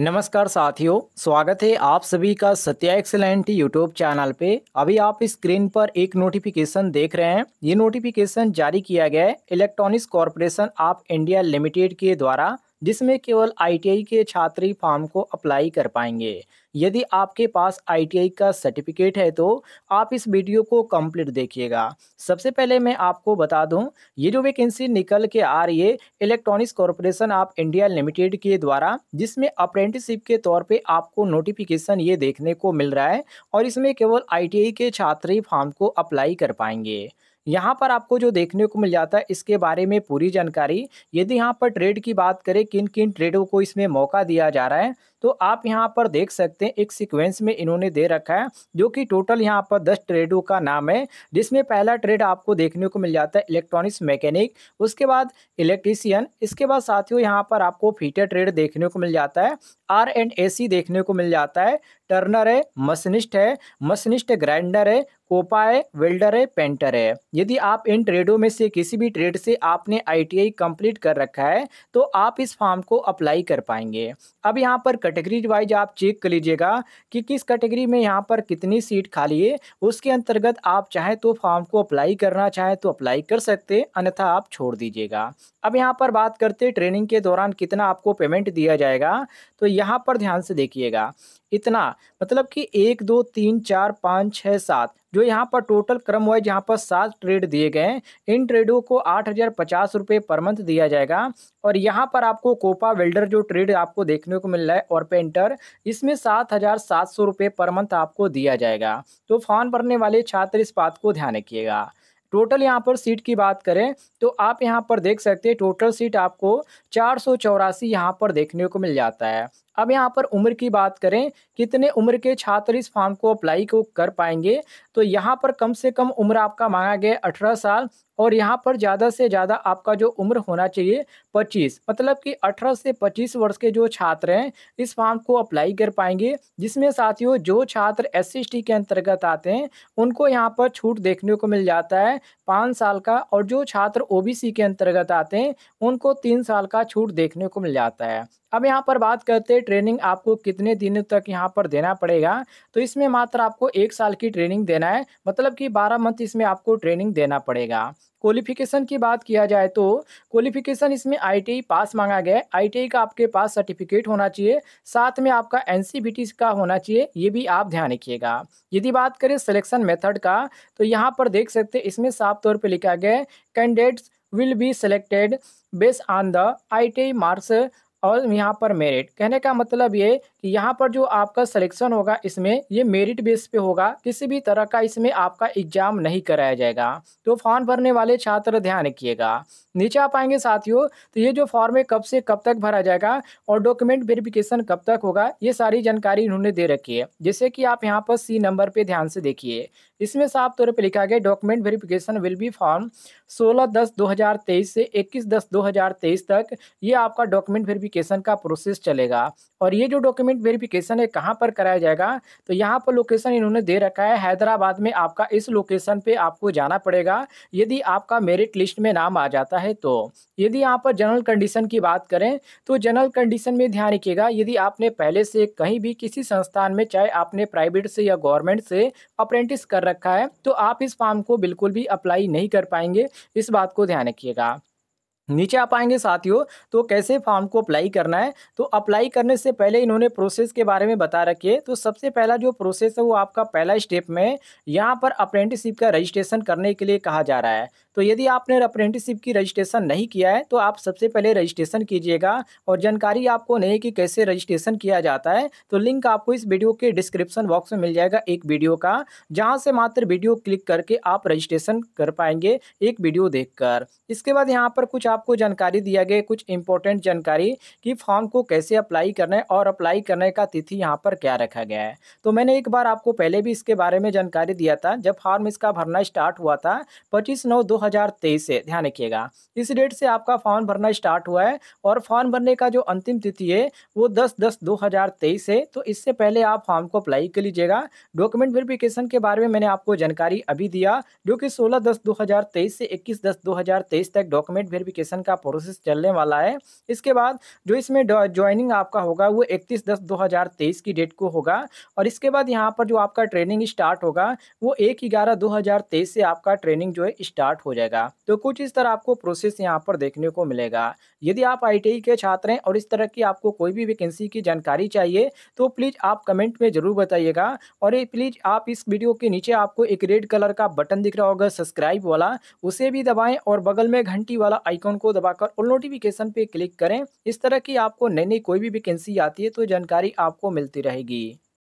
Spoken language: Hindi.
नमस्कार साथियों स्वागत है आप सभी का सत्या एक्सलेंट यूट्यूब चैनल पे अभी आप स्क्रीन पर एक नोटिफिकेशन देख रहे हैं ये नोटिफिकेशन जारी किया गया है electronics corporation of India limited के द्वारा जिसमें केवल आईटीआई के छात्र ही फॉर्म को अप्लाई कर पाएंगे यदि आपके पास आईटीआई का सर्टिफिकेट है तो आप इस वीडियो को कंप्लीट देखिएगा सबसे पहले मैं आपको बता दूं ये जो वैकेंसी निकल के आ रही है electronics corporation of India limited के द्वारा जिसमें अप्रेंटिसिप के तौर पे आपको नोटिफिकेशन ये देखने को मिल रहा है और इसमें केवल आई के छात्र ही फॉर्म को अप्लाई कर पाएंगे यहाँ पर आपको जो देखने को मिल जाता है इसके बारे में पूरी जानकारी यदि यहाँ पर ट्रेड की बात करें किन किन ट्रेडों को इसमें मौका दिया जा रहा है तो आप यहाँ पर देख सकते हैं एक सिक्वेंस में इन्होंने दे रखा है जो कि टोटल यहाँ पर दस ट्रेडों का नाम है जिसमें पहला ट्रेड आपको देखने को मिल जाता है इलेक्ट्रॉनिक्स मैकेनिक उसके बाद इलेक्ट्रीसियन इसके बाद साथियों यहाँ पर आपको फीटर ट्रेड देखने को मिल जाता है आर एंड ए सी देखने को मिल जाता है टर्नर है मशीनिस्ट है मशीनिस्ट ग्राइंडर है कोपा है वेल्डर है पेंटर है यदि आप इन ट्रेडों में से किसी भी ट्रेड से आपने आईटीआई कंप्लीट कर रखा है तो आप इस फॉर्म को अप्लाई कर पाएंगे अब यहाँ पर कैटेगरी वाइज आप चेक कर लीजिएगा कि किस कैटेगरी में यहाँ पर कितनी सीट खाली है उसके अंतर्गत आप चाहे तो फॉर्म को अप्लाई करना चाहें तो अप्लाई कर सकते अन्यथा आप छोड़ दीजिएगा अब यहाँ पर बात करते ट्रेनिंग के दौरान कितना आपको पेमेंट दिया जाएगा तो यहाँ पर ध्यान से देखिएगा इतना मतलब कि एक दो तीन चार पाँच छः सात जो यहाँ पर टोटल क्रम वाइज यहाँ पर सात ट्रेड दिए गए हैं इन ट्रेडों को आठ हज़ार पचास रुपये पर मंथ दिया जाएगा और यहाँ पर आपको कोपा वेल्डर जो ट्रेड आपको देखने को मिल रहा है और पेंटर इसमें सात हज़ार सात सौ रुपये पर मंथ आपको दिया जाएगा तो फॉर्म भरने वाले छात्र इस बात को ध्यान रखिएगा टोटल यहाँ पर सीट की बात करें तो आप यहाँ पर देख सकते हैं टोटल सीट आपको चार सौ चौरासी यहाँ पर देखने को मिल जाता है अब यहाँ पर उम्र की बात करें कितने उम्र के छात्र इस फॉर्म को अप्लाई को कर पाएंगे तो यहाँ पर कम से कम उम्र आपका मांगा गया अठारह साल और यहाँ पर ज़्यादा से ज़्यादा आपका जो उम्र होना चाहिए 25 मतलब कि 18 से 25 वर्ष के जो छात्र हैं इस फॉर्म को अप्लाई कर पाएंगे जिसमें साथियों जो छात्र एस सी के अंतर्गत आते हैं उनको यहाँ पर छूट देखने को मिल जाता है पाँच साल का और जो छात्र ओ के अंतर्गत आते हैं उनको तीन साल का छूट देखने को मिल जाता है अब यहाँ पर बात करते हैं ट्रेनिंग आपको कितने दिनों तक यहाँ पर देना पड़ेगा तो इसमें मात्र आपको एक साल की ट्रेनिंग देना है मतलब कि बारह मंथ इसमें आपको ट्रेनिंग देना पड़ेगा क्वालिफिकेशन की बात किया जाए तो क्वालिफिकेशन इसमें आईटीआई e पास मांगा गया है आईटीआई e का आपके पास सर्टिफिकेट होना चाहिए साथ में आपका एन का होना चाहिए ये भी आप ध्यान रखिएगा यदि बात करें सलेक्शन मेथड का तो यहाँ पर देख सकते हैं इसमें साफ तौर पर लिखा गया है candidates selected based on the ITI टी आई मार्क्स और यहाँ पर मेरिट कहने का मतलब ये कि यहाँ पर जो आपका सिलेक्शन होगा इसमें ये मेरिट बेस पे होगा किसी भी तरह का इसमें आपका एग्जाम नहीं कराया जाएगा तो फॉर्म भरने वाले छात्र ध्यान रखिएगा नीचे आ पाएंगे साथियों तो ये जो फॉर्म है कब से कब तक भरा जाएगा और डॉक्यूमेंट वेरिफिकेशन कब तक होगा ये सारी जानकारी इन्होंने दे रखी है जैसे कि आप यहाँ पर सी नंबर पर ध्यान से देखिए इसमें साफ तौर पर लिखा गया document verification will be from सोलह दस दो से इक्कीस दस दो तक ये आपका डॉक्यूमेंट वेरिफिक वेरिफिकेशन का प्रोसेस चलेगा और ये जो डॉक्यूमेंट वेरिफिकेशन है कहाँ पर कराया जाएगा तो यहाँ पर लोकेशन इन्होंने दे रखा है हैदराबाद में आपका इस लोकेशन पे आपको जाना पड़ेगा यदि आपका मेरिट लिस्ट में नाम आ जाता है तो यदि यहाँ पर जनरल कंडीशन की बात करें तो जनरल कंडीशन में ध्यान रखिएगा यदि आपने पहले से कहीं भी किसी संस्थान में चाहे आपने प्राइवेट से या गवर्नमेंट से अप्रेंटिस कर रखा है तो आप इस फॉर्म को बिल्कुल भी अप्लाई नहीं कर पाएंगे इस बात को ध्यान रखिएगा नीचे आप आएंगे साथियों तो कैसे फॉर्म को अप्लाई करना है तो अप्लाई करने से पहले इन्होंने प्रोसेस के बारे में बता रखी है तो सबसे पहला जो प्रोसेस है वो आपका पहला स्टेप में यहाँ पर अप्रेंटिसशिप का रजिस्ट्रेशन करने के लिए कहा जा रहा है तो यदि आपने अप्रेंटिसिप की रजिस्ट्रेशन नहीं किया है तो आप सबसे पहले रजिस्ट्रेशन कीजिएगा और जानकारी आपको नहीं कि कैसे रजिस्ट्रेशन किया जाता है तो लिंक आपको इस वीडियो के डिस्क्रिप्शन बॉक्स में मिल जाएगा एक वीडियो का जहाँ से मात्र वीडियो क्लिक करके आप रजिस्ट्रेशन कर पाएंगे एक वीडियो देख इसके बाद यहाँ पर कुछ आपको जानकारी दिया गया कुछ इंपॉर्टेंट जानकारी कि फॉर्म को कैसे अप्लाई करना है और अप्लाई करने का तिथि यहाँ पर क्या रखा गया है तो मैंने एक बार आपको पहले भी इसके बारे में जानकारी दिया था जब फॉर्म इसका भरना स्टार्ट हुआ था पच्चीस नौ दो 2023 से ध्यान रखिएगा इस डेट से आपका फॉर्म भरना स्टार्ट हुआ है और फॉर्म भरने का जो अंतिम तिथि है वो 10 दस 2023 है तो इससे पहले आप फॉर्म को अप्लाई कर लीजिएगा डॉक्यूमेंट वेरिफिकेशन के बारे में मैंने आपको जानकारी अभी दिया जो कि सोलह दस दो से इक्कीस दस दो तक डॉक्यूमेंट वेरिफिकेशन का प्रोसेस चलने वाला है इसके बाद जो इसमें ज्वाइनिंग आपका होगा वो इकतीस दस दो की डेट को होगा और इसके बाद यहाँ पर जो आपका ट्रेनिंग स्टार्ट होगा वो एक ग्यारह दो से आपका ट्रेनिंग जो है स्टार्ट हो जाएगा तो कुछ इस तरह आपको प्रोसेस यहाँ पर देखने को मिलेगा यदि आप आई e के छात्र हैं और इस तरह की आपको कोई भी वैकेंसी की जानकारी चाहिए तो प्लीज़ आप कमेंट में ज़रूर बताइएगा और ये प्लीज़ आप इस वीडियो के नीचे आपको एक रेड कलर का बटन दिख रहा होगा सब्सक्राइब वाला उसे भी दबाएं और बगल में घंटी वाला आइकॉन को दबाकर और नोटिफिकेशन पे क्लिक करें इस तरह की आपको नई नई कोई भी वैकेंसी आती है तो जानकारी आपको मिलती रहेगी